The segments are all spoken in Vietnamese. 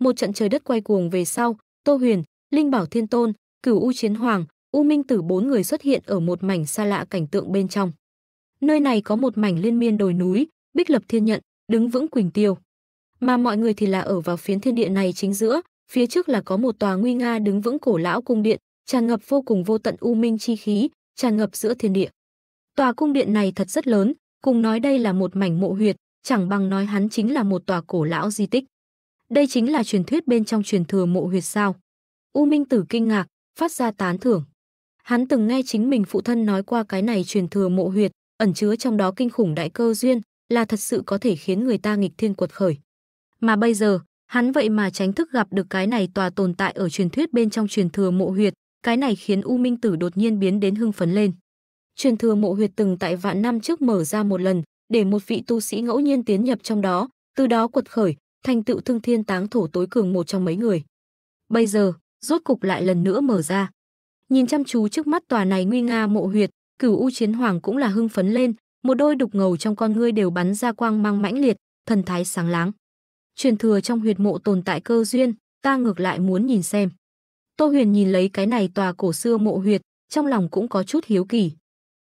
một trận trời đất quay cuồng về sau, Tô Huyền, Linh Bảo Thiên Tôn, Cửu U Chiến Hoàng, U Minh Tử bốn người xuất hiện ở một mảnh xa lạ cảnh tượng bên trong. Nơi này có một mảnh liên miên đồi núi, Bích Lập Thiên Nhận, đứng vững Quỳnh Tiêu. Mà mọi người thì là ở vào phiến thiên địa này chính giữa, phía trước là có một tòa nguy nga đứng vững cổ lão cung điện, tràn ngập vô cùng vô tận u minh chi khí, tràn ngập giữa thiên địa. Tòa cung điện này thật rất lớn, cùng nói đây là một mảnh mộ huyệt, chẳng bằng nói hắn chính là một tòa cổ lão di tích. Đây chính là truyền thuyết bên trong truyền thừa mộ huyệt sao. U Minh Tử kinh ngạc, phát ra tán thưởng. Hắn từng nghe chính mình phụ thân nói qua cái này truyền thừa mộ huyệt, ẩn chứa trong đó kinh khủng đại cơ duyên, là thật sự có thể khiến người ta nghịch thiên quật khởi. Mà bây giờ, hắn vậy mà tránh thức gặp được cái này tòa tồn tại ở truyền thuyết bên trong truyền thừa mộ huyệt, cái này khiến U Minh Tử đột nhiên biến đến hưng phấn lên. Truyền thừa mộ huyệt từng tại vạn năm trước mở ra một lần, để một vị tu sĩ ngẫu nhiên tiến nhập trong đó, từ đó quật khởi, thành tựu thương thiên táng thổ tối cường một trong mấy người. Bây giờ, rốt cục lại lần nữa mở ra. Nhìn chăm chú trước mắt tòa này nguy nga mộ huyệt, cửu u chiến hoàng cũng là hưng phấn lên, một đôi đục ngầu trong con ngươi đều bắn ra quang mang mãnh liệt, thần thái sáng láng. Truyền thừa trong huyệt mộ tồn tại cơ duyên, ta ngược lại muốn nhìn xem. Tô Huyền nhìn lấy cái này tòa cổ xưa mộ huyệt, trong lòng cũng có chút hiếu kỳ.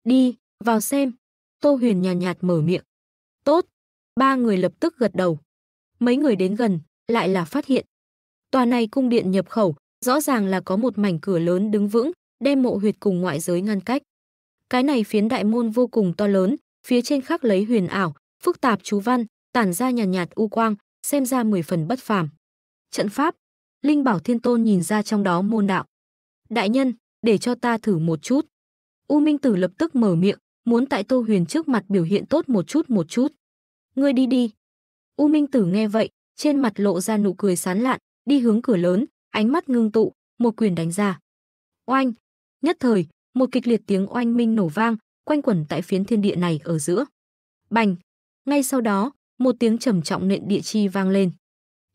Đi, vào xem. Tô Huyền nhàn nhạt, nhạt mở miệng. Tốt. Ba người lập tức gật đầu mấy người đến gần, lại là phát hiện. Tòa này cung điện nhập khẩu, rõ ràng là có một mảnh cửa lớn đứng vững, đem mộ huyệt cùng ngoại giới ngăn cách. Cái này phiến đại môn vô cùng to lớn, phía trên khắc lấy huyền ảo, phức tạp chú văn, tản ra nhàn nhạt, nhạt u quang, xem ra mười phần bất phàm. Trận pháp, Linh Bảo Thiên Tôn nhìn ra trong đó môn đạo. Đại nhân, để cho ta thử một chút. U Minh Tử lập tức mở miệng, muốn tại Tô Huyền trước mặt biểu hiện tốt một chút một chút. Ngươi đi đi, U Minh Tử nghe vậy, trên mặt lộ ra nụ cười sán lạn, đi hướng cửa lớn, ánh mắt ngưng tụ, một quyền đánh ra. Oanh! Nhất thời, một kịch liệt tiếng oanh minh nổ vang, quanh quẩn tại phiến thiên địa này ở giữa. Bành! Ngay sau đó, một tiếng trầm trọng nện địa chi vang lên.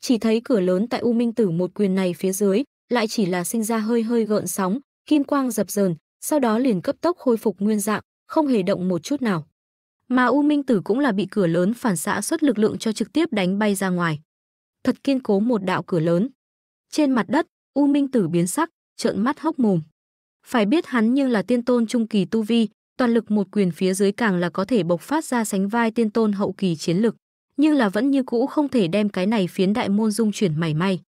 Chỉ thấy cửa lớn tại U Minh Tử một quyền này phía dưới, lại chỉ là sinh ra hơi hơi gợn sóng, kim quang dập dờn, sau đó liền cấp tốc khôi phục nguyên dạng, không hề động một chút nào. Mà U Minh Tử cũng là bị cửa lớn phản xạ xuất lực lượng cho trực tiếp đánh bay ra ngoài. Thật kiên cố một đạo cửa lớn. Trên mặt đất, U Minh Tử biến sắc, trợn mắt hốc mồm. Phải biết hắn nhưng là tiên tôn trung kỳ tu vi, toàn lực một quyền phía dưới càng là có thể bộc phát ra sánh vai tiên tôn hậu kỳ chiến lực, nhưng là vẫn như cũ không thể đem cái này phiến đại môn dung chuyển mảy may.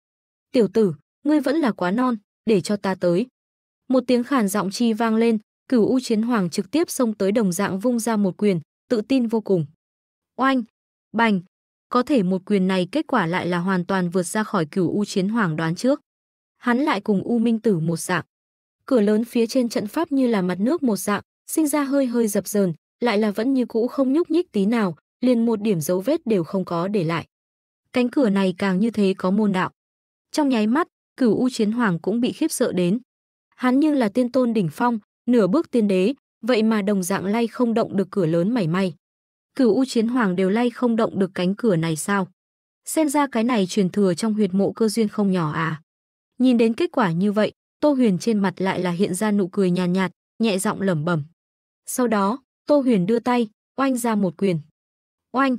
"Tiểu tử, ngươi vẫn là quá non, để cho ta tới." Một tiếng khàn giọng chi vang lên, Cửu U Chiến Hoàng trực tiếp xông tới đồng dạng vung ra một quyền, tự tin vô cùng. Oanh, bành, có thể một quyền này kết quả lại là hoàn toàn vượt ra khỏi cửu U chiến hoàng đoán trước. Hắn lại cùng U Minh Tử một dạng. Cửa lớn phía trên trận pháp như là mặt nước một dạng, sinh ra hơi hơi dập dờn, lại là vẫn như cũ không nhúc nhích tí nào, liền một điểm dấu vết đều không có để lại. Cánh cửa này càng như thế có môn đạo. Trong nháy mắt, cửu U chiến hoàng cũng bị khiếp sợ đến. Hắn như là tiên tôn đỉnh phong, nửa bước tiên đế, vậy mà đồng dạng lay không động được cửa lớn mảy may. Cửu U Chiến Hoàng đều lay không động được cánh cửa này sao? Xem ra cái này truyền thừa trong huyệt mộ cơ duyên không nhỏ à. Nhìn đến kết quả như vậy, Tô Huyền trên mặt lại là hiện ra nụ cười nhàn nhạt, nhạt, nhẹ giọng lẩm bẩm. Sau đó, Tô Huyền đưa tay, oanh ra một quyền. Oanh!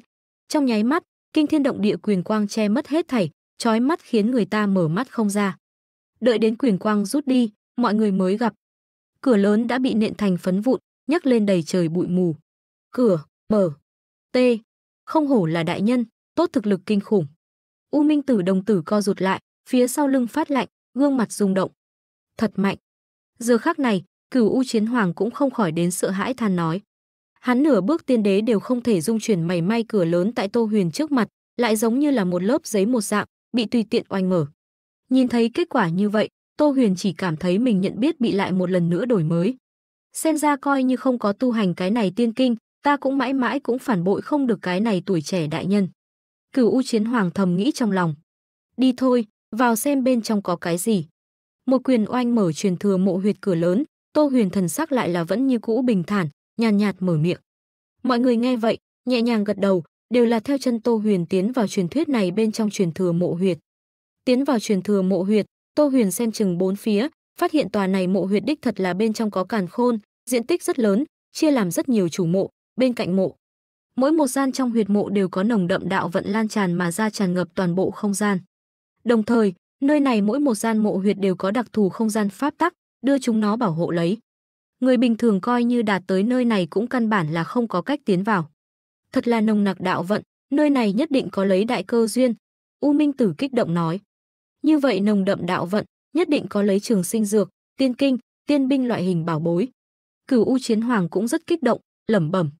Trong nháy mắt, kinh thiên động địa quyền quang che mất hết thảy, chói mắt khiến người ta mở mắt không ra. Đợi đến quyền quang rút đi, mọi người mới gặp, cửa lớn đã bị nện thành phấn vụn, nhấc lên đầy trời bụi mù. Cửa, mở. T. Không hổ là đại nhân, tốt thực lực kinh khủng. U Minh Tử đồng tử co rụt lại, phía sau lưng phát lạnh, gương mặt rung động. Thật mạnh. Giờ khắc này, cửu U Chiến Hoàng cũng không khỏi đến sợ hãi than nói. Hắn nửa bước tiên đế đều không thể dung chuyển mảy may cửa lớn tại Tô Huyền trước mặt, lại giống như là một lớp giấy một dạng, bị tùy tiện oanh mở. Nhìn thấy kết quả như vậy, Tô Huyền chỉ cảm thấy mình nhận biết bị lại một lần nữa đổi mới. Xem ra coi như không có tu hành cái này tiên kinh, ta cũng mãi mãi cũng phản bội không được cái này tuổi trẻ đại nhân. Cửu U Chiến Hoàng thầm nghĩ trong lòng. Đi thôi, vào xem bên trong có cái gì. Một quyền oanh mở truyền thừa mộ huyệt cửa lớn, Tô Huyền thần sắc lại là vẫn như cũ bình thản, nhàn nhạt, nhạt mở miệng. Mọi người nghe vậy, nhẹ nhàng gật đầu, đều là theo chân Tô Huyền tiến vào truyền thuyết này bên trong truyền thừa mộ huyệt. Tiến vào truyền thừa mộ huyệt, Tô Huyền xem chừng bốn phía, phát hiện tòa này mộ huyệt đích thật là bên trong có càn khôn, diện tích rất lớn, chia làm rất nhiều chủ mộ, bên cạnh mộ. Mỗi một gian trong huyệt mộ đều có nồng đậm đạo vận lan tràn mà ra tràn ngập toàn bộ không gian. Đồng thời, nơi này mỗi một gian mộ huyệt đều có đặc thù không gian pháp tắc, đưa chúng nó bảo hộ lấy. Người bình thường coi như đạt tới nơi này cũng căn bản là không có cách tiến vào. Thật là nồng nặc đạo vận, nơi này nhất định có lấy đại cơ duyên. U Minh Tử kích động nói. Như vậy nồng đậm đạo vận, nhất định có lấy trường sinh dược, tiên kinh, tiên binh loại hình bảo bối. Cửu U Chiến Hoàng cũng rất kích động, lẩm bẩm.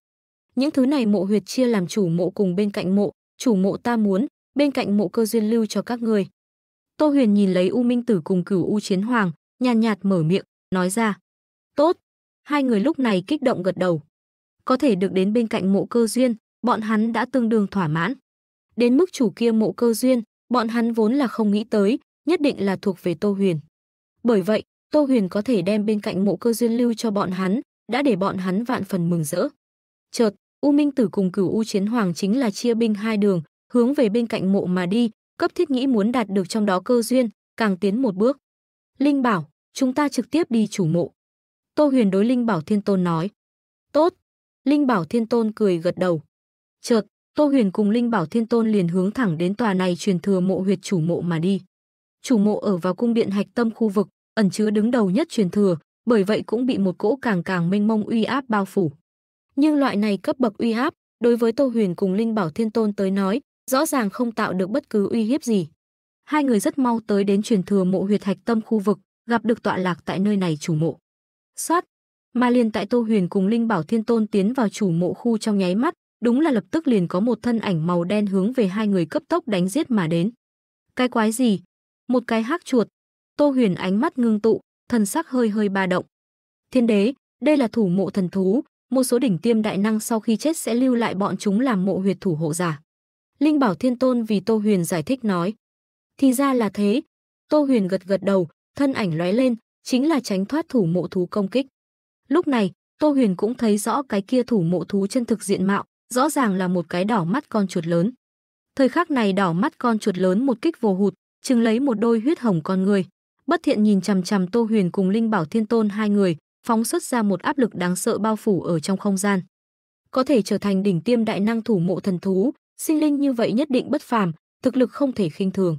Những thứ này mộ huyệt chia làm chủ mộ cùng bên cạnh mộ, chủ mộ ta muốn, bên cạnh mộ cơ duyên lưu cho các người. Tô Huyền nhìn lấy U Minh Tử cùng Cửu U Chiến Hoàng, nhàn nhạt mở miệng, nói ra. Tốt. Hai người lúc này kích động gật đầu. Có thể được đến bên cạnh mộ cơ duyên, bọn hắn đã tương đương thỏa mãn. Đến mức chủ kia mộ cơ duyên, Bọn hắn vốn là không nghĩ tới, nhất định là thuộc về Tô Huyền. Bởi vậy, Tô Huyền có thể đem bên cạnh mộ cơ duyên lưu cho bọn hắn, đã để bọn hắn vạn phần mừng rỡ. Chợt, U Minh Tử cùng Cửu U Chiến Hoàng chính là chia binh hai đường, hướng về bên cạnh mộ mà đi, cấp thiết nghĩ muốn đạt được trong đó cơ duyên, càng tiến một bước. Linh Bảo, chúng ta trực tiếp đi chủ mộ. Tô Huyền đối Linh Bảo Thiên Tôn nói. Tốt. Linh Bảo Thiên Tôn cười gật đầu. Chợt, Tô Huyền cùng Linh Bảo Thiên Tôn liền hướng thẳng đến tòa này truyền thừa mộ huyệt chủ mộ mà đi. Chủ mộ ở vào cung điện hạch tâm khu vực, ẩn chứa đứng đầu nhất truyền thừa, bởi vậy cũng bị một cỗ càng càng mênh mông uy áp bao phủ. Nhưng loại này cấp bậc uy áp, đối với Tô Huyền cùng Linh Bảo Thiên Tôn tới nói, rõ ràng không tạo được bất cứ uy hiếp gì. Hai người rất mau tới đến truyền thừa mộ huyệt hạch tâm khu vực, gặp được tọa lạc tại nơi này chủ mộ. Sát, mà liền tại Tô Huyền cùng Linh Bảo Thiên Tôn tiến vào chủ mộ khu trong nháy mắt, Đúng là lập tức liền có một thân ảnh màu đen hướng về hai người cấp tốc đánh giết mà đến. Cái quái gì? Một cái hắc chuột. Tô Huyền ánh mắt ngưng tụ, thần sắc hơi hơi ba động. Thiên đế, đây là thủ mộ thần thú, một số đỉnh tiêm đại năng sau khi chết sẽ lưu lại bọn chúng làm mộ huyệt thủ hộ giả. Linh Bảo Thiên Tôn vì Tô Huyền giải thích nói. Thì ra là thế. Tô Huyền gật gật đầu, thân ảnh lóe lên, chính là tránh thoát thủ mộ thú công kích. Lúc này, Tô Huyền cũng thấy rõ cái kia thủ mộ thú chân thực diện mạo, rõ ràng là một cái đỏ mắt con chuột lớn. Thời khắc này đỏ mắt con chuột lớn một kích vồ hụt, chừng lấy một đôi huyết hồng con người. Bất thiện nhìn chằm chằm Tô Huyền cùng Linh Bảo Thiên Tôn hai người, phóng xuất ra một áp lực đáng sợ bao phủ ở trong không gian. Có thể trở thành đỉnh tiêm đại năng thủ mộ thần thú, sinh linh như vậy nhất định bất phàm, thực lực không thể khinh thường.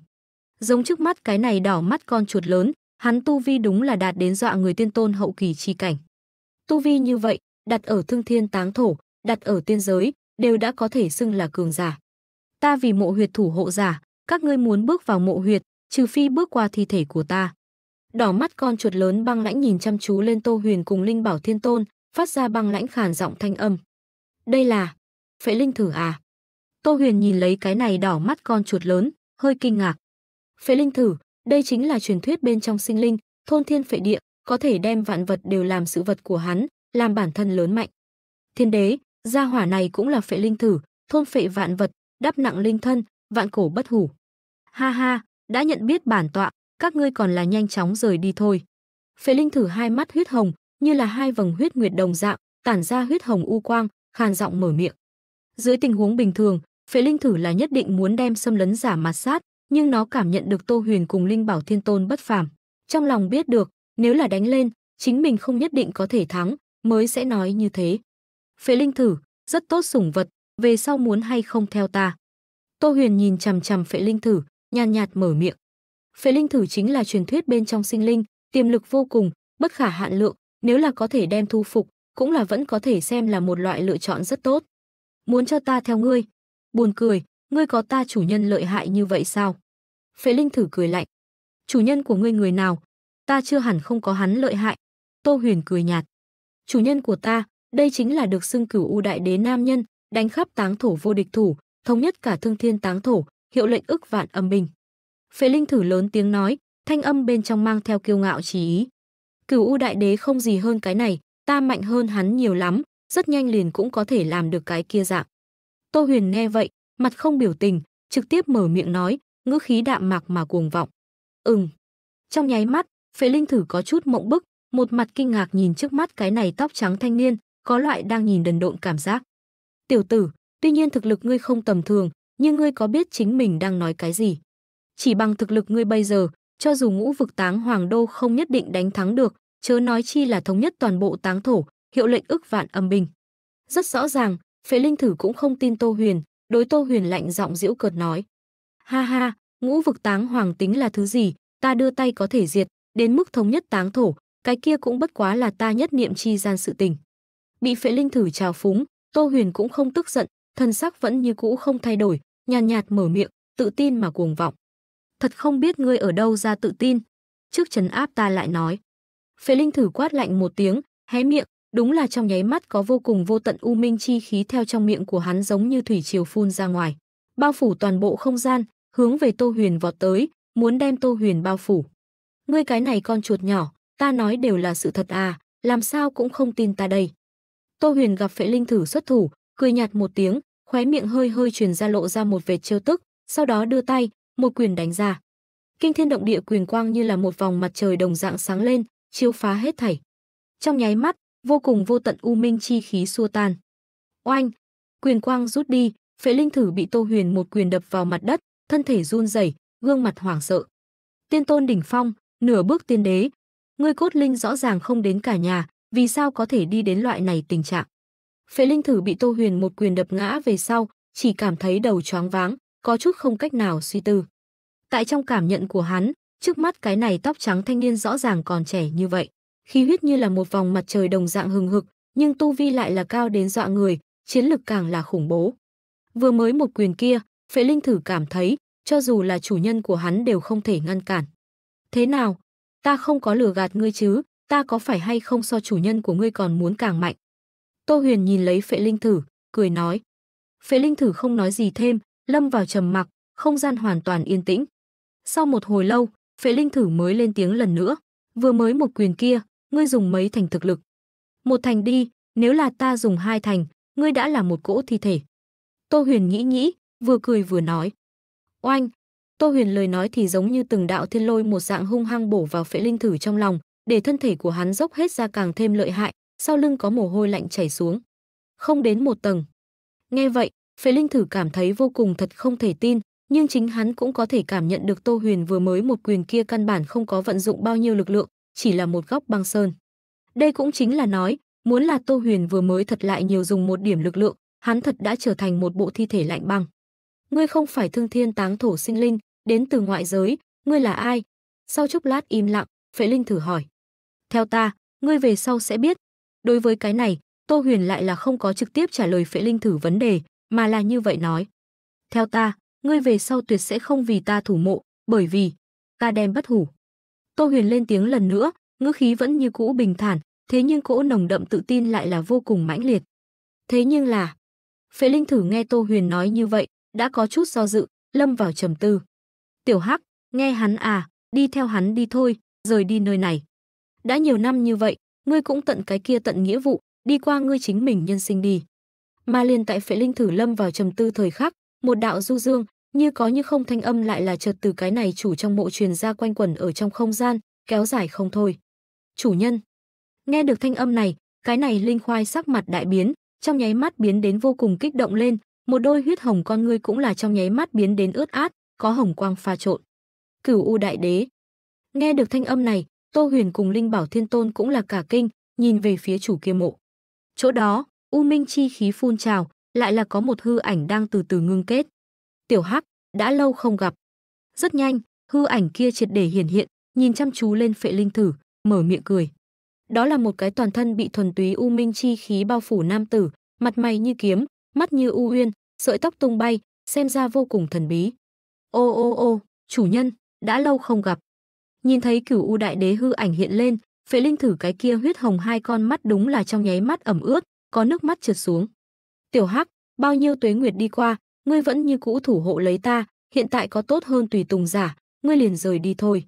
Giống trước mắt cái này đỏ mắt con chuột lớn, hắn tu vi đúng là đạt đến dọa người tiên tôn hậu kỳ chi cảnh. Tu vi như vậy, đặt ở thương thiên táng thổ, đặt ở tiên giới, đều đã có thể xưng là cường giả. Ta vì mộ huyệt thủ hộ giả, các ngươi muốn bước vào mộ huyệt, trừ phi bước qua thi thể của ta. Đỏ mắt con chuột lớn băng lãnh nhìn chăm chú lên Tô Huyền cùng Linh Bảo Thiên Tôn, phát ra băng lãnh khàn giọng thanh âm. Đây là phệ linh thử à? Tô Huyền nhìn lấy cái này đỏ mắt con chuột lớn, hơi kinh ngạc. Phệ linh thử, đây chính là truyền thuyết bên trong sinh linh, thôn thiên phệ địa, có thể đem vạn vật đều làm sự vật của hắn, làm bản thân lớn mạnh. Thiên đế, Gia hỏa này cũng là phệ linh thử, thôn phệ vạn vật, đắp nặng linh thân, vạn cổ bất hủ. Ha ha, đã nhận biết bản tọa, các ngươi còn là nhanh chóng rời đi thôi. Phệ linh thử hai mắt huyết hồng, như là hai vầng huyết nguyệt đồng dạng, tản ra huyết hồng u quang, khàn giọng mở miệng. Dưới tình huống bình thường, phệ linh thử là nhất định muốn đem xâm lấn giả mặt sát, nhưng nó cảm nhận được Tô Huyền cùng Linh Bảo Thiên Tôn bất phàm, trong lòng biết được, nếu là đánh lên, chính mình không nhất định có thể thắng, mới sẽ nói như thế. Phệ Linh thử, rất tốt sủng vật, về sau muốn hay không theo ta. Tô Huyền nhìn chằm chằm Phệ Linh thử, nhàn nhạt mở miệng. Phệ Linh thử chính là truyền thuyết bên trong sinh linh, tiềm lực vô cùng, bất khả hạn lượng, nếu là có thể đem thu phục, cũng là vẫn có thể xem là một loại lựa chọn rất tốt. Muốn cho ta theo ngươi? Buồn cười, ngươi có ta chủ nhân lợi hại như vậy sao? Phệ Linh thử cười lạnh. Chủ nhân của ngươi người nào? Ta chưa hẳn không có hắn lợi hại. Tô Huyền cười nhạt. Chủ nhân của ta, đây chính là được xưng cửu u đại đế nam nhân, đánh khắp táng thổ vô địch thủ, thống nhất cả thương thiên táng thổ, hiệu lệnh ức vạn âm bình Phệ Linh thử lớn tiếng nói, thanh âm bên trong mang theo kiêu ngạo chí ý. Cửu u đại đế không gì hơn cái này, ta mạnh hơn hắn nhiều lắm, rất nhanh liền cũng có thể làm được cái kia dạng. Tô Huyền nghe vậy, mặt không biểu tình, trực tiếp mở miệng nói, ngữ khí đạm mạc mà cuồng vọng. Ừm. Trong nháy mắt, Phệ Linh thử có chút mộng bức, một mặt kinh ngạc nhìn trước mắt cái này tóc trắng thanh niên, có loại đang nhìn đần độn cảm giác. Tiểu tử, tuy nhiên thực lực ngươi không tầm thường, nhưng ngươi có biết chính mình đang nói cái gì? Chỉ bằng thực lực ngươi bây giờ, cho dù ngũ vực táng hoàng đô không nhất định đánh thắng được, chớ nói chi là thống nhất toàn bộ táng thổ, hiệu lệnh ức vạn âm binh. Rất rõ ràng, phế Linh thử cũng không tin Tô Huyền, đối Tô Huyền lạnh giọng giễu cợt nói: "Ha ha, ngũ vực táng hoàng tính là thứ gì, ta đưa tay có thể diệt, đến mức thống nhất táng thổ, cái kia cũng bất quá là ta nhất niệm chi gian sự tình." Bị Phệ Linh thử trào phúng, Tô Huyền cũng không tức giận, thân sắc vẫn như cũ không thay đổi, nhàn nhạt, nhạt mở miệng, tự tin mà cuồng vọng. Thật không biết ngươi ở đâu ra tự tin. Trước trấn áp ta lại nói. Phệ Linh thử quát lạnh một tiếng, hé miệng, đúng là trong nháy mắt có vô cùng vô tận u minh chi khí theo trong miệng của hắn giống như thủy triều phun ra ngoài, bao phủ toàn bộ không gian, hướng về Tô Huyền vọt tới, muốn đem Tô Huyền bao phủ. Ngươi cái này con chuột nhỏ, ta nói đều là sự thật à, làm sao cũng không tin ta đây. Tô Huyền gặp Phệ Linh thử xuất thủ, cười nhạt một tiếng, khóe miệng hơi hơi truyền ra lộ ra một vệt trêu tức, sau đó đưa tay, một quyền đánh ra. Kinh thiên động địa quyền quang như là một vòng mặt trời đồng dạng sáng lên, chiếu phá hết thảy. Trong nháy mắt, vô cùng vô tận u minh chi khí xua tan. Oanh, quyền quang rút đi, Phệ Linh thử bị Tô Huyền một quyền đập vào mặt đất, thân thể run rẩy, gương mặt hoảng sợ. Tiên tôn đỉnh phong, nửa bước tiên đế, ngươi cốt linh rõ ràng không đến cả nhà, vì sao có thể đi đến loại này tình trạng? Phệ Linh thử bị Tô Huyền một quyền đập ngã về sau, chỉ cảm thấy đầu choáng váng, có chút không cách nào suy tư. Tại trong cảm nhận của hắn, trước mắt cái này tóc trắng thanh niên rõ ràng còn trẻ như vậy, khí huyết như là một vòng mặt trời đồng dạng hừng hực, nhưng tu vi lại là cao đến dọa người, chiến lực càng là khủng bố. Vừa mới một quyền kia, Phệ Linh thử cảm thấy, cho dù là chủ nhân của hắn đều không thể ngăn cản. Thế nào, ta không có lừa gạt ngươi chứ, ta có phải hay không so chủ nhân của ngươi còn muốn càng mạnh. Tô Huyền nhìn lấy phệ linh thử, cười nói. Phệ linh thử không nói gì thêm, lâm vào trầm mặc, không gian hoàn toàn yên tĩnh. Sau một hồi lâu, phệ linh thử mới lên tiếng lần nữa. Vừa mới một quyền kia, ngươi dùng mấy thành thực lực. Một thành đi, nếu là ta dùng hai thành, ngươi đã là một cỗ thi thể. Tô Huyền nghĩ nghĩ, vừa cười vừa nói. Oanh! Tô Huyền lời nói thì giống như từng đạo thiên lôi một dạng hung hăng bổ vào phệ linh thử trong lòng, để thân thể của hắn dốc hết ra càng thêm lợi hại, sau lưng có mồ hôi lạnh chảy xuống. Không đến một tầng. Nghe vậy, Phế Linh thử cảm thấy vô cùng thật không thể tin, nhưng chính hắn cũng có thể cảm nhận được Tô Huyền vừa mới một quyền kia căn bản không có vận dụng bao nhiêu lực lượng, chỉ là một góc băng sơn. Đây cũng chính là nói, muốn là Tô Huyền vừa mới thật lại nhiều dùng một điểm lực lượng, hắn thật đã trở thành một bộ thi thể lạnh băng. Ngươi không phải thương thiên táng thổ sinh linh, đến từ ngoại giới, ngươi là ai? Sau chốc lát im lặng, Phế Linh thử hỏi theo ta, ngươi về sau sẽ biết. Đối với cái này, Tô Huyền lại là không có trực tiếp trả lời Phệ Linh thử vấn đề, mà là như vậy nói. Theo ta, ngươi về sau tuyệt sẽ không vì ta thủ mộ, bởi vì ta đem bất hủ. Tô Huyền lên tiếng lần nữa, ngữ khí vẫn như cũ bình thản, thế nhưng cỗ nồng đậm tự tin lại là vô cùng mãnh liệt. Thế nhưng là, Phệ Linh thử nghe Tô Huyền nói như vậy, đã có chút do dự, lâm vào trầm tư. Tiểu Hắc, nghe hắn à, đi theo hắn đi thôi, rời đi nơi này. Đã nhiều năm như vậy, ngươi cũng tận cái kia tận nghĩa vụ, đi qua ngươi chính mình nhân sinh đi. Mà liền tại Phệ Linh thử lâm vào trầm tư thời khắc, một đạo du dương, như có như không thanh âm lại là chợt từ cái này chủ trong mộ truyền ra quanh quẩn ở trong không gian, kéo dài không thôi. Chủ nhân. Nghe được thanh âm này, cái này linh khoai sắc mặt đại biến, trong nháy mắt biến đến vô cùng kích động lên, một đôi huyết hồng con ngươi cũng là trong nháy mắt biến đến ướt át, có hồng quang pha trộn. Cửu U đại đế. Nghe được thanh âm này, Tô Huyền cùng Linh Bảo Thiên Tôn cũng là cả kinh, nhìn về phía chủ kia mộ. Chỗ đó, u minh chi khí phun trào, lại là có một hư ảnh đang từ từ ngưng kết. Tiểu Hắc, đã lâu không gặp. Rất nhanh, hư ảnh kia triệt để hiển hiện, nhìn chăm chú lên Phệ Linh thử, mở miệng cười. Đó là một cái toàn thân bị thuần túy u minh chi khí bao phủ nam tử, mặt mày như kiếm, mắt như u uyên, sợi tóc tung bay, xem ra vô cùng thần bí. Ô ô ô, chủ nhân, đã lâu không gặp. Nhìn thấy cửu u đại đế hư ảnh hiện lên, Phệ Linh thử cái kia huyết hồng hai con mắt đúng là trong nháy mắt ẩm ướt, có nước mắt trượt xuống. Tiểu Hắc, bao nhiêu tuế nguyệt đi qua, ngươi vẫn như cũ thủ hộ lấy ta, hiện tại có tốt hơn tùy tùng giả, ngươi liền rời đi thôi.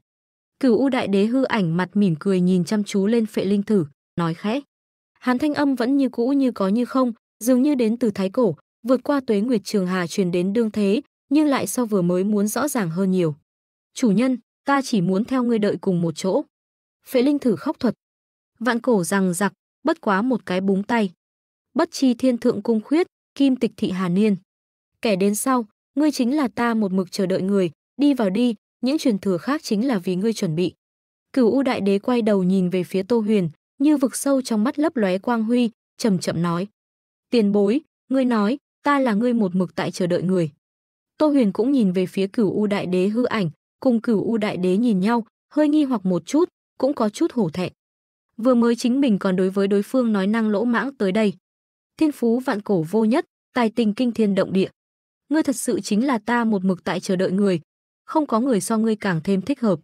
Cửu U Đại Đế hư ảnh mặt mỉm cười nhìn chăm chú lên Phệ Linh Thử, nói khẽ. Hàn thanh âm vẫn như cũ như có như không, dường như đến từ thái cổ, vượt qua tuế nguyệt trường hà truyền đến đương thế, nhưng lại so vừa mới muốn rõ ràng hơn nhiều. Chủ nhân, ta chỉ muốn theo ngươi đợi cùng một chỗ. Phế Linh thử khóc thuật. Vạn cổ rằng giặc, bất quá một cái búng tay. Bất chi thiên thượng cung khuyết, kim tịch thị hà niên. Kẻ đến sau, ngươi chính là ta một mực chờ đợi người, đi vào đi, những truyền thừa khác chính là vì ngươi chuẩn bị. Cửu U đại đế quay đầu nhìn về phía Tô Huyền, như vực sâu trong mắt lấp lóe quang huy, chậm chậm nói: "Tiền bối, ngươi nói, ta là ngươi một mực tại chờ đợi người." Tô Huyền cũng nhìn về phía Cửu U đại đế hư ảnh, cùng cửu u đại đế nhìn nhau, hơi nghi hoặc một chút, cũng có chút hổ thẹn. Vừa mới chính mình còn đối với đối phương nói năng lỗ mãng tới đây. Thiên phú vạn cổ vô nhất, tài tình kinh thiên động địa. Ngươi thật sự chính là ta một mực tại chờ đợi người, không có người so ngươi càng thêm thích hợp.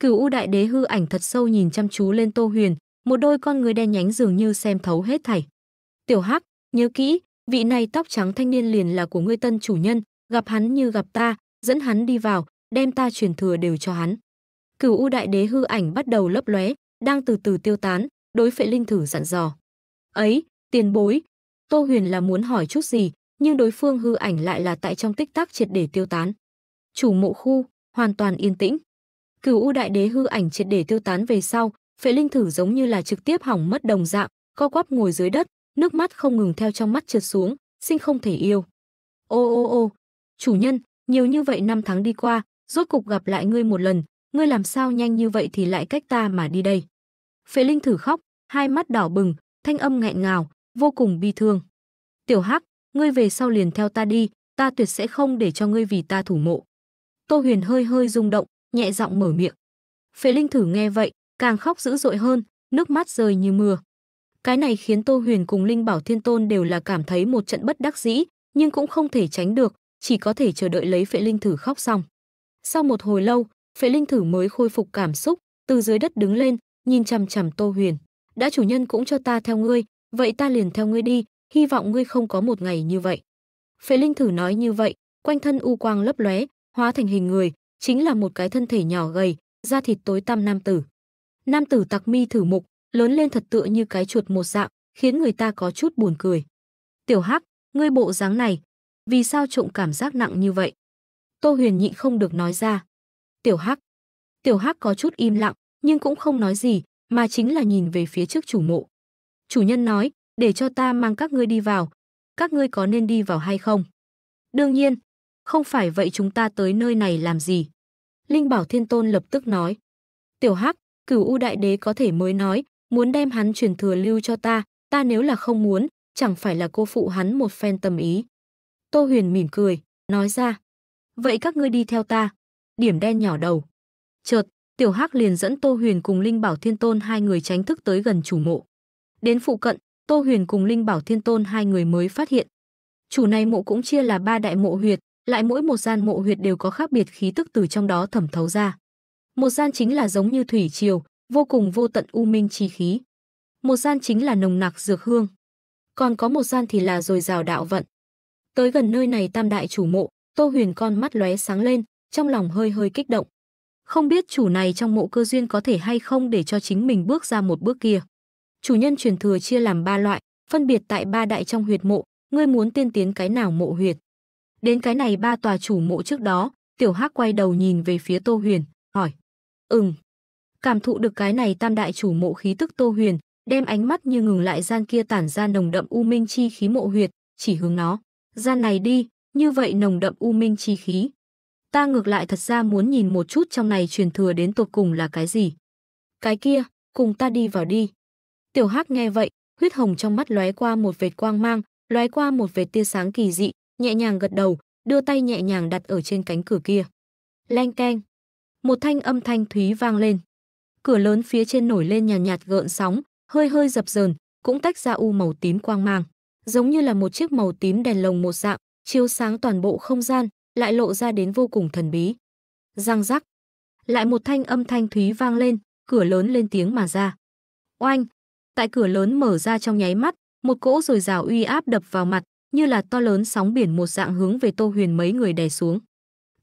Cửu U đại đế hư ảnh thật sâu nhìn chăm chú lên Tô Huyền, một đôi con người đen nhánh dường như xem thấu hết thảy. Tiểu Hắc, nhớ kỹ, vị này tóc trắng thanh niên liền là của ngươi tân chủ nhân, gặp hắn như gặp ta, dẫn hắn đi vào, đem ta truyền thừa đều cho hắn. Cửu U đại đế hư ảnh bắt đầu lấp lóe, đang từ từ tiêu tán, đối Phệ Linh thử dặn dò. "Ấy, tiền bối." Tô Huyền là muốn hỏi chút gì, nhưng đối phương hư ảnh lại là tại trong tích tắc triệt để tiêu tán. Chủ mộ khu hoàn toàn yên tĩnh. Cửu U đại đế hư ảnh triệt để tiêu tán về sau, Phệ Linh thử giống như là trực tiếp hỏng mất đồng dạng, co quắp ngồi dưới đất, nước mắt không ngừng theo trong mắt trượt xuống, sinh không thể yêu. Ô ô ô, chủ nhân, nhiều như vậy năm tháng đi qua, rốt cục gặp lại ngươi một lần, ngươi làm sao nhanh như vậy thì lại cách ta mà đi đây. Phệ Linh thử khóc, hai mắt đỏ bừng, thanh âm nghẹn ngào, vô cùng bi thương. Tiểu Hắc, ngươi về sau liền theo ta đi, ta tuyệt sẽ không để cho ngươi vì ta thủ mộ. Tô Huyền hơi hơi rung động, nhẹ giọng mở miệng. Phệ Linh thử nghe vậy, càng khóc dữ dội hơn, nước mắt rơi như mưa. Cái này khiến Tô Huyền cùng Linh Bảo Thiên Tôn đều là cảm thấy một trận bất đắc dĩ, nhưng cũng không thể tránh được, chỉ có thể chờ đợi lấy Phệ Linh thử khóc xong. Sau một hồi lâu, Phệ Linh thử mới khôi phục cảm xúc, từ dưới đất đứng lên, nhìn chằm chằm Tô Huyền. Đã chủ nhân cũng cho ta theo ngươi, vậy ta liền theo ngươi đi, hy vọng ngươi không có một ngày như vậy. Phệ Linh thử nói như vậy, quanh thân u quang lấp lóe, hóa thành hình người, chính là một cái thân thể nhỏ gầy, da thịt tối tăm nam tử. Nam tử tặc mi thử mục, lớn lên thật tựa như cái chuột một dạng, khiến người ta có chút buồn cười. Tiểu Hắc, ngươi bộ dáng này, vì sao trộm cảm giác nặng như vậy? Tô Huyền nhịn không được nói ra. Tiểu Hắc. Tiểu Hắc có chút im lặng, nhưng cũng không nói gì, mà chính là nhìn về phía trước chủ mộ. Chủ nhân nói, để cho ta mang các ngươi đi vào. Các ngươi có nên đi vào hay không? Đương nhiên, không phải vậy chúng ta tới nơi này làm gì? Linh Bảo Thiên Tôn lập tức nói. Tiểu Hắc, cửu U Đại Đế có thể mới nói, muốn đem hắn truyền thừa lưu cho ta, ta nếu là không muốn, chẳng phải là cô phụ hắn một phen tâm ý. Tô Huyền mỉm cười, nói ra vậy các ngươi đi theo ta. Điểm đen nhỏ đầu. Chợt, Tiểu Hắc liền dẫn Tô Huyền cùng Linh Bảo Thiên Tôn hai người tránh thức tới gần chủ mộ. Đến phụ cận, Tô Huyền cùng Linh Bảo Thiên Tôn hai người mới phát hiện. Chủ này mộ cũng chia là ba đại mộ huyệt, lại mỗi một gian mộ huyệt đều có khác biệt khí tức từ trong đó thẩm thấu ra. Một gian chính là giống như thủy triều, vô cùng vô tận u minh chi khí. Một gian chính là nồng nặc dược hương. Còn có một gian thì là dồi dào đạo vận. Tới gần nơi này tam đại chủ mộ, Tô Huyền con mắt lóe sáng lên, trong lòng hơi hơi kích động. Không biết chủ này trong mộ cơ duyên có thể hay không để cho chính mình bước ra một bước kia. Chủ nhân truyền thừa chia làm ba loại, phân biệt tại ba đại trong huyệt mộ, ngươi muốn tiên tiến cái nào mộ huyệt. Đến cái này ba tòa chủ mộ trước đó, Tiểu Hắc quay đầu nhìn về phía Tô Huyền, hỏi: "Ừm." Cảm thụ được cái này tam đại chủ mộ khí tức Tô Huyền, đem ánh mắt như ngừng lại gian kia tản ra nồng đậm u minh chi khí mộ huyệt, chỉ hướng nó. "Gian này đi, như vậy nồng đậm u minh chi khí. Ta ngược lại thật ra muốn nhìn một chút trong này truyền thừa đến tột cùng là cái gì. Cái kia, cùng ta đi vào đi. Tiểu Hắc nghe vậy, huyết hồng trong mắt lóe qua một vệt quang mang, lóe qua một vệt tia sáng kỳ dị, nhẹ nhàng gật đầu, đưa tay nhẹ nhàng đặt ở trên cánh cửa kia. Leng keng. Một thanh âm thanh thúy vang lên. Cửa lớn phía trên nổi lên nhàn nhạt, nhạt gợn sóng, hơi hơi dập dờn, cũng tách ra u màu tím quang mang, giống như là một chiếc màu tím đèn lồng một dạng, chiếu sáng toàn bộ không gian, lại lộ ra đến vô cùng thần bí. Răng rắc. Lại một thanh âm thanh thúy vang lên, cửa lớn lên tiếng mà ra. Oanh! Tại cửa lớn mở ra trong nháy mắt, một cỗ rồi rào uy áp đập vào mặt, như là to lớn sóng biển một dạng hướng về Tô Huyền mấy người đè xuống.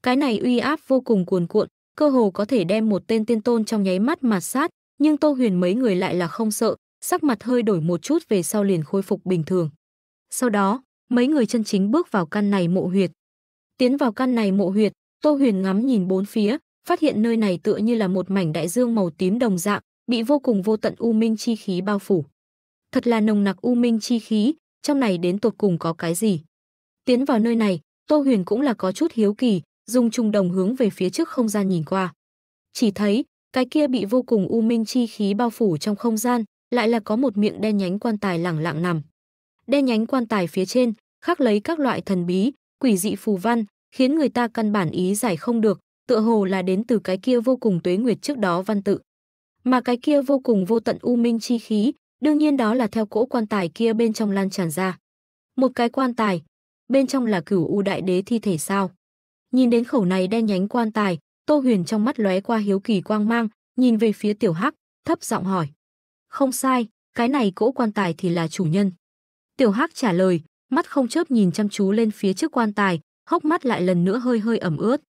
Cái này uy áp vô cùng cuồn cuộn, cơ hồ có thể đem một tên tiên tôn trong nháy mắt mà sát, nhưng Tô Huyền mấy người lại là không sợ, sắc mặt hơi đổi một chút về sau liền khôi phục bình thường. Sau đó, mấy người chân chính bước vào căn này mộ huyệt. Tiến vào căn này mộ huyệt, Tô Huyền ngắm nhìn bốn phía, phát hiện nơi này tựa như là một mảnh đại dương màu tím đồng dạng, bị vô cùng vô tận u minh chi khí bao phủ. Thật là nồng nặc u minh chi khí, trong này đến tột cùng có cái gì? Tiến vào nơi này, Tô Huyền cũng là có chút hiếu kỳ, dùng trung đồng hướng về phía trước không gian nhìn qua. Chỉ thấy, cái kia bị vô cùng u minh chi khí bao phủ trong không gian, lại là có một miệng đen nhánh quan tài lẳng lặng nằm đen nhánh quan tài phía trên, khắc lấy các loại thần bí, quỷ dị phù văn, khiến người ta căn bản ý giải không được, tựa hồ là đến từ cái kia vô cùng tuế nguyệt trước đó văn tự. Mà cái kia vô cùng vô tận u minh chi khí, đương nhiên đó là theo cỗ quan tài kia bên trong lan tràn ra. Một cái quan tài, bên trong là cửu u đại đế thi thể sao? Nhìn đến khẩu này đen nhánh quan tài, Tô Huyền trong mắt lóe qua hiếu kỳ quang mang, nhìn về phía Tiểu Hắc, thấp giọng hỏi: "Không sai, cái này cỗ quan tài thì là chủ nhân." Tiểu Hắc trả lời, mắt không chớp nhìn chăm chú lên phía trước quan tài, hốc mắt lại lần nữa hơi hơi ẩm ướt.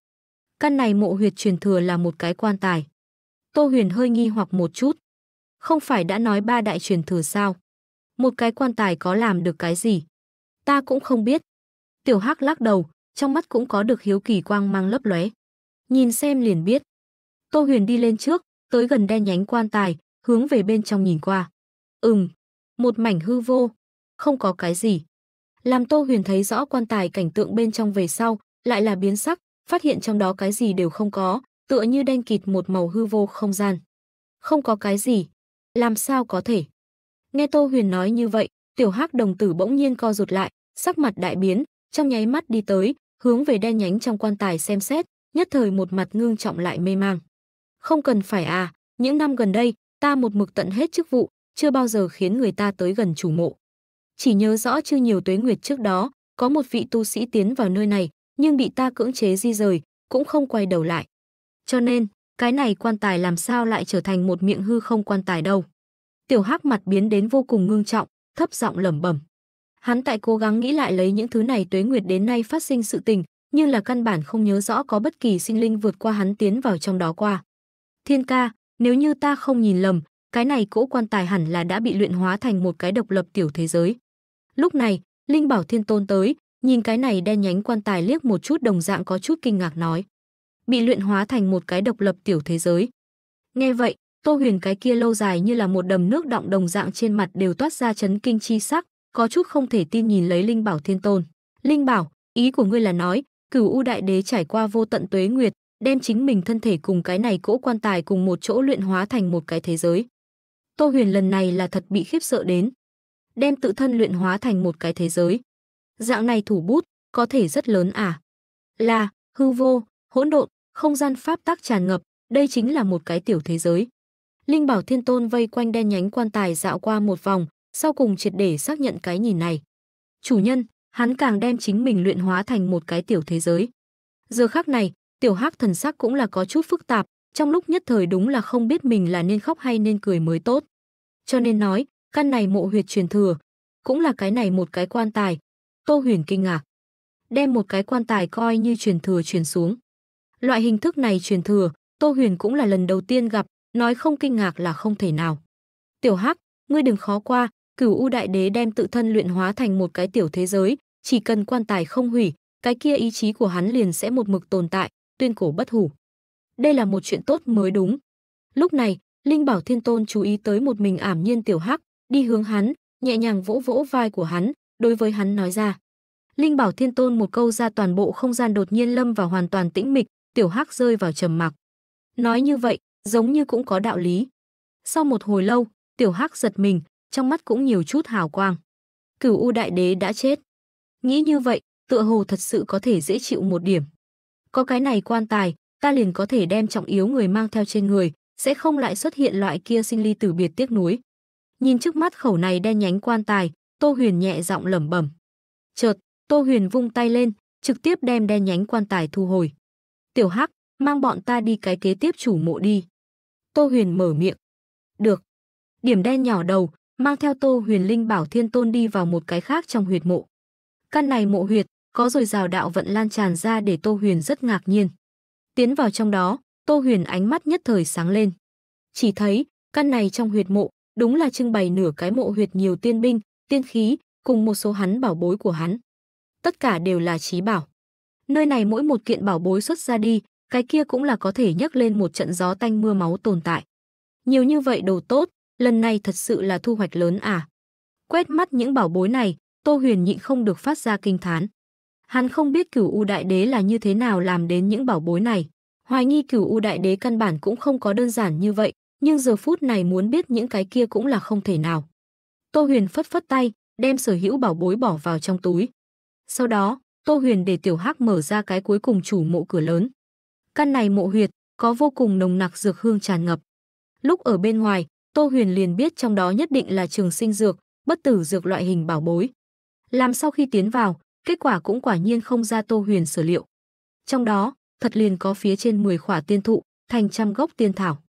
Căn này mộ huyệt truyền thừa là một cái quan tài. Tô Huyền hơi nghi hoặc một chút. Không phải đã nói ba đại truyền thừa sao? Một cái quan tài có làm được cái gì? Ta cũng không biết. Tiểu Hắc lắc đầu, trong mắt cũng có được hiếu kỳ quang mang lấp lóe. Nhìn xem liền biết. Tô Huyền đi lên trước, tới gần đen nhánh quan tài, hướng về bên trong nhìn qua. Ừm, một mảnh hư vô, không có cái gì. Làm Tô Huyền thấy rõ quan tài cảnh tượng bên trong về sau, lại là biến sắc, phát hiện trong đó cái gì đều không có, tựa như đen kịt một màu hư vô không gian. Không có cái gì, làm sao có thể? Nghe Tô Huyền nói như vậy, tiểu hắc đồng tử bỗng nhiên co rụt lại, sắc mặt đại biến, trong nháy mắt đi tới, hướng về đen nhánh trong quan tài xem xét, nhất thời một mặt ngưng trọng lại mê mang. Không cần phải à, những năm gần đây, ta một mực tận hết chức vụ, chưa bao giờ khiến người ta tới gần chủ mộ chỉ nhớ rõ chưa nhiều tuế nguyệt trước đó, có một vị tu sĩ tiến vào nơi này, nhưng bị ta cưỡng chế di rời, cũng không quay đầu lại. Cho nên, cái này quan tài làm sao lại trở thành một miệng hư không quan tài đâu. Tiểu Hắc mặt biến đến vô cùng ngưng trọng, thấp giọng lẩm bẩm. Hắn tại cố gắng nghĩ lại lấy những thứ này tuế nguyệt đến nay phát sinh sự tình, nhưng là căn bản không nhớ rõ có bất kỳ sinh linh vượt qua hắn tiến vào trong đó qua. Thiên ca, nếu như ta không nhìn lầm, cái này cỗ quan tài hẳn là đã bị luyện hóa thành một cái độc lập tiểu thế giới. Lúc này, Linh Bảo Thiên Tôn tới, nhìn cái này đen nhánh quan tài liếc một chút đồng dạng có chút kinh ngạc nói. Bị luyện hóa thành một cái độc lập tiểu thế giới. Nghe vậy, Tô Huyền cái kia lâu dài như là một đầm nước động đồng dạng trên mặt đều toát ra chấn kinh chi sắc, có chút không thể tin nhìn lấy Linh Bảo Thiên Tôn. Linh Bảo, ý của ngươi là nói, cửu u đại đế trải qua vô tận tuế nguyệt, đem chính mình thân thể cùng cái này cỗ quan tài cùng một chỗ luyện hóa thành một cái thế giới. Tô Huyền lần này là thật bị khiếp sợ đến, đem tự thân luyện hóa thành một cái thế giới. Dạng này thủ bút, có thể rất lớn à? Là, hư vô, hỗn độn, không gian pháp tắc tràn ngập, đây chính là một cái tiểu thế giới. Linh Bảo Thiên Tôn vây quanh đen nhánh quan tài dạo qua một vòng, sau cùng triệt để xác nhận cái nhìn này. Chủ nhân, hắn càng đem chính mình luyện hóa thành một cái tiểu thế giới. Giờ khắc này, tiểu hắc thần sắc cũng là có chút phức tạp, trong lúc nhất thời đúng là không biết mình là nên khóc hay nên cười mới tốt. Cho nên nói, căn này mộ huyệt truyền thừa, cũng là cái này một cái quan tài. Tô Huyền kinh ngạc, đem một cái quan tài coi như truyền thừa truyền xuống. Loại hình thức này truyền thừa, Tô Huyền cũng là lần đầu tiên gặp, nói không kinh ngạc là không thể nào. Tiểu Hắc, ngươi đừng khó qua, Cửu U Đại Đế đem tự thân luyện hóa thành một cái tiểu thế giới, chỉ cần quan tài không hủy, cái kia ý chí của hắn liền sẽ một mực tồn tại, tuyên cổ bất hủ. Đây là một chuyện tốt mới đúng. Lúc này, Linh Bảo Thiên Tôn chú ý tới một mình ảm nhiên tiểu hắc, đi hướng hắn, nhẹ nhàng vỗ vỗ vai của hắn, đối với hắn nói ra. Linh Bảo Thiên Tôn một câu ra toàn bộ không gian đột nhiên lâm vào hoàn toàn tĩnh mịch, tiểu hắc rơi vào trầm mặc. Nói như vậy, giống như cũng có đạo lý. Sau một hồi lâu, tiểu hắc giật mình, trong mắt cũng nhiều chút hào quang. Cửu U Đại Đế đã chết. Nghĩ như vậy, tựa hồ thật sự có thể dễ chịu một điểm. Có cái này quan tài, ta liền có thể đem trọng yếu người mang theo trên người, sẽ không lại xuất hiện loại kia sinh ly tử biệt tiếc nuối. Nhìn trước mắt khẩu này đen nhánh quan tài, Tô Huyền nhẹ giọng lẩm bẩm. Chợt, Tô Huyền vung tay lên, trực tiếp đem đen nhánh quan tài thu hồi. Tiểu Hắc, mang bọn ta đi cái kế tiếp chủ mộ đi. Tô Huyền mở miệng. Được. Điểm đen nhỏ đầu, mang theo Tô Huyền Linh Bảo Thiên Tôn đi vào một cái khác trong huyệt mộ. Căn này mộ huyệt, có rồi rào đạo vận lan tràn ra để Tô Huyền rất ngạc nhiên. Tiến vào trong đó, Tô Huyền ánh mắt nhất thời sáng lên. Chỉ thấy, căn này trong huyệt mộ, đúng là trưng bày nửa cái mộ huyệt nhiều tiên binh, tiên khí, cùng một số hắn bảo bối của hắn. Tất cả đều là trí bảo. Nơi này mỗi một kiện bảo bối xuất ra đi, cái kia cũng là có thể nhấc lên một trận gió tanh mưa máu tồn tại. Nhiều như vậy đồ tốt, lần này thật sự là thu hoạch lớn à. Quét mắt những bảo bối này, Tô Huyền nhịn không được phát ra kinh thán. Hắn không biết cửu U Đại Đế là như thế nào làm đến những bảo bối này. Hoài nghi cửu U Đại Đế căn bản cũng không có đơn giản như vậy, nhưng giờ phút này muốn biết những cái kia cũng là không thể nào. Tô Huyền phất phất tay, đem sở hữu bảo bối bỏ vào trong túi. Sau đó, Tô Huyền để Tiểu Hắc mở ra cái cuối cùng chủ mộ cửa lớn. Căn này mộ huyệt có vô cùng nồng nặc dược hương tràn ngập. Lúc ở bên ngoài, Tô Huyền liền biết trong đó nhất định là trường sinh dược, bất tử dược loại hình bảo bối. Làm sau khi tiến vào, kết quả cũng quả nhiên không ra Tô Huyền sở liệu. Trong đó, thật liền có phía trên 10 khỏa tiên thụ, thành trăm gốc tiên thảo.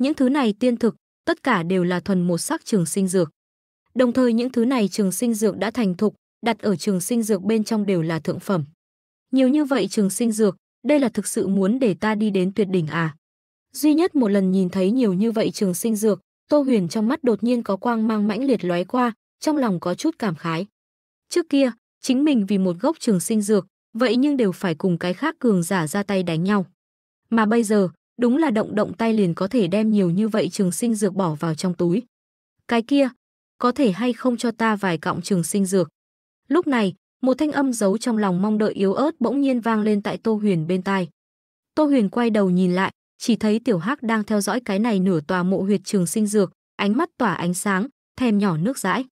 Những thứ này tiên thực, tất cả đều là thuần một sắc trường sinh dược. Đồng thời những thứ này trường sinh dược đã thành thục, đặt ở trường sinh dược bên trong đều là thượng phẩm. Nhiều như vậy trường sinh dược, đây là thực sự muốn để ta đi đến tuyệt đỉnh à? Duy nhất một lần nhìn thấy nhiều như vậy trường sinh dược, Tô Huyền trong mắt đột nhiên có quang mang mãnh liệt lóe qua, trong lòng có chút cảm khái. Trước kia, chính mình vì một gốc trường sinh dược, vậy nhưng đều phải cùng cái khác cường giả ra tay đánh nhau. Mà bây giờ, Đúng là động động tay liền có thể đem nhiều như vậy trường sinh dược bỏ vào trong túi. Cái kia, có thể hay không cho ta vài cọng trường sinh dược. Lúc này, một thanh âm giấu trong lòng mong đợi yếu ớt bỗng nhiên vang lên tại Tô Huyền bên tai. Tô Huyền quay đầu nhìn lại, chỉ thấy Tiểu Hắc đang theo dõi cái này nửa tòa mộ huyệt trường sinh dược, ánh mắt tỏa ánh sáng, thèm nhỏ nước dãi.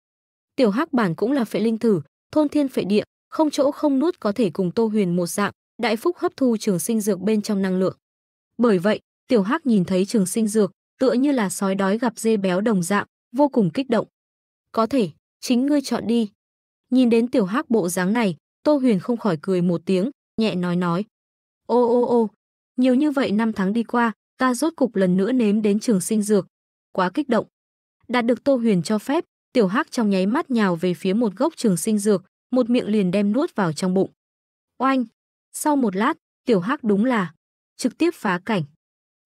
Tiểu Hắc bản cũng là phệ linh thử, thôn thiên phệ địa, không chỗ không nuốt có thể cùng Tô Huyền một dạng, đại phúc hấp thu trường sinh dược bên trong năng lượng. Bởi vậy, Tiểu Hắc nhìn thấy Trường Sinh Dược, tựa như là sói đói gặp dê béo đồng dạng, vô cùng kích động. "Có thể, chính ngươi chọn đi." Nhìn đến Tiểu Hắc bộ dáng này, Tô Huyền không khỏi cười một tiếng, nhẹ nói nói: "Ô ô ô, nhiều như vậy năm tháng đi qua, ta rốt cục lần nữa nếm đến Trường Sinh Dược, quá kích động." Đạt được Tô Huyền cho phép, Tiểu Hắc trong nháy mắt nhào về phía một gốc Trường Sinh Dược, một miệng liền đem nuốt vào trong bụng. Oanh! Sau một lát, Tiểu Hắc đúng là trực tiếp phá cảnh.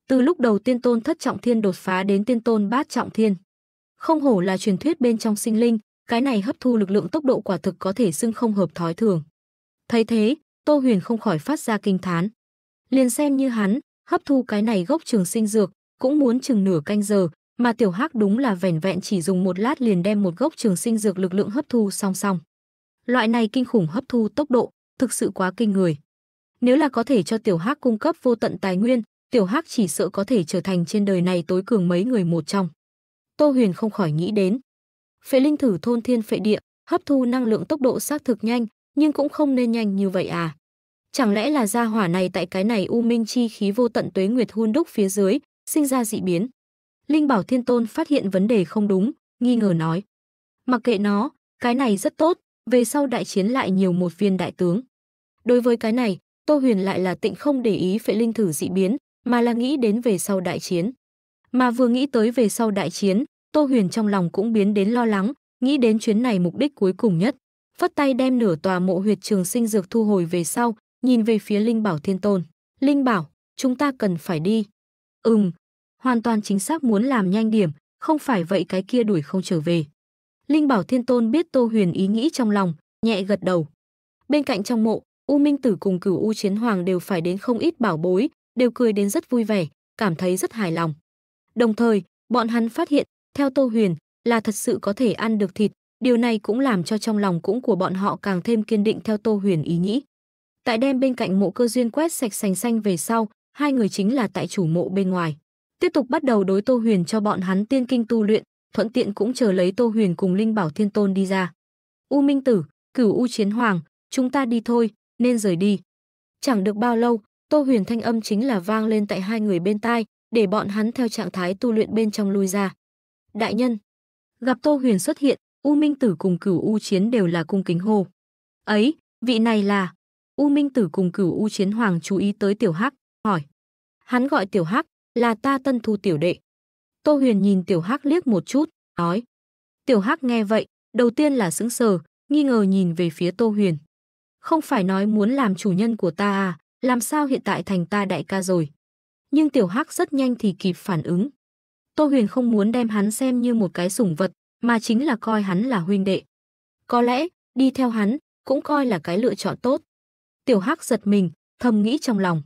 Từ lúc đầu tiên tôn thất trọng thiên đột phá đến tiên tôn bát trọng thiên. Không hổ là truyền thuyết bên trong sinh linh, cái này hấp thu lực lượng tốc độ quả thực có thể xưng không hợp thói thường. Thấy thế, Tô Huyền không khỏi phát ra kinh thán. Liền xem như hắn, hấp thu cái này gốc trường sinh dược, cũng muốn chừng nửa canh giờ, mà tiểu hắc đúng là vẻn vẹn chỉ dùng một lát liền đem một gốc trường sinh dược lực lượng hấp thu song song. Loại này kinh khủng hấp thu tốc độ, thực sự quá kinh người. Nếu là có thể cho Tiểu Hắc cung cấp vô tận tài nguyên, Tiểu Hắc chỉ sợ có thể trở thành trên đời này tối cường mấy người một trong. Tô Huyền không khỏi nghĩ đến. Phệ linh thử thôn thiên phệ địa, hấp thu năng lượng tốc độ xác thực nhanh, nhưng cũng không nên nhanh như vậy à. Chẳng lẽ là gia hỏa này tại cái này u minh chi khí vô tận tuế nguyệt hun đúc phía dưới, sinh ra dị biến. Linh Bảo Thiên Tôn phát hiện vấn đề không đúng, nghi ngờ nói. Mặc kệ nó, cái này rất tốt, về sau đại chiến lại nhiều một viên đại tướng. Đối với cái này, Tô Huyền lại là tịnh không để ý phệ linh thử dị biến, mà là nghĩ đến về sau đại chiến. Mà vừa nghĩ tới về sau đại chiến, Tô Huyền trong lòng cũng biến đến lo lắng, nghĩ đến chuyến này mục đích cuối cùng nhất. Phất tay đem nửa tòa mộ huyệt trường sinh dược thu hồi về sau, nhìn về phía Linh Bảo Thiên Tôn. Linh Bảo, chúng ta cần phải đi. Ừm, hoàn toàn chính xác muốn làm nhanh điểm, không phải vậy cái kia đuổi không trở về. Linh Bảo Thiên Tôn biết Tô Huyền ý nghĩ trong lòng, nhẹ gật đầu. Bên cạnh trong mộ, U Minh Tử cùng Cửu U Chiến Hoàng đều phải đến không ít bảo bối, đều cười đến rất vui vẻ, cảm thấy rất hài lòng. Đồng thời, bọn hắn phát hiện, theo Tô Huyền, là thật sự có thể ăn được thịt, điều này cũng làm cho trong lòng cũng của bọn họ càng thêm kiên định theo Tô Huyền ý nghĩ. Tại đem bên cạnh mộ cơ duyên quét sạch sành xanh về sau, hai người chính là tại chủ mộ bên ngoài. Tiếp tục bắt đầu đối Tô Huyền cho bọn hắn tiên kinh tu luyện, thuận tiện cũng chờ lấy Tô Huyền cùng Linh Bảo Thiên Tôn đi ra. U Minh Tử, Cửu U Chiến Hoàng, chúng ta đi thôi, nên rời đi. Chẳng được bao lâu, Tô Huyền thanh âm chính là vang lên tại hai người bên tai, để bọn hắn theo trạng thái tu luyện bên trong lui ra. Đại nhân, gặp Tô Huyền xuất hiện, U Minh Tử cùng Cửu U Chiến đều là cung kính hồ. Ấy, vị này là U Minh Tử cùng Cửu U Chiến Hoàng chú ý tới Tiểu Hắc, hỏi. Hắn gọi Tiểu Hắc là ta tân thu tiểu đệ. Tô Huyền nhìn Tiểu Hắc liếc một chút, nói. Tiểu Hắc nghe vậy, đầu tiên là sững sờ, nghi ngờ nhìn về phía Tô Huyền không phải nói muốn làm chủ nhân của ta à, làm sao hiện tại thành ta đại ca rồi. Nhưng tiểu hắc rất nhanh thì kịp phản ứng. Tô Huyền không muốn đem hắn xem như một cái sủng vật, mà chính là coi hắn là huynh đệ. Có lẽ, đi theo hắn, cũng coi là cái lựa chọn tốt. Tiểu hắc giật mình, thầm nghĩ trong lòng.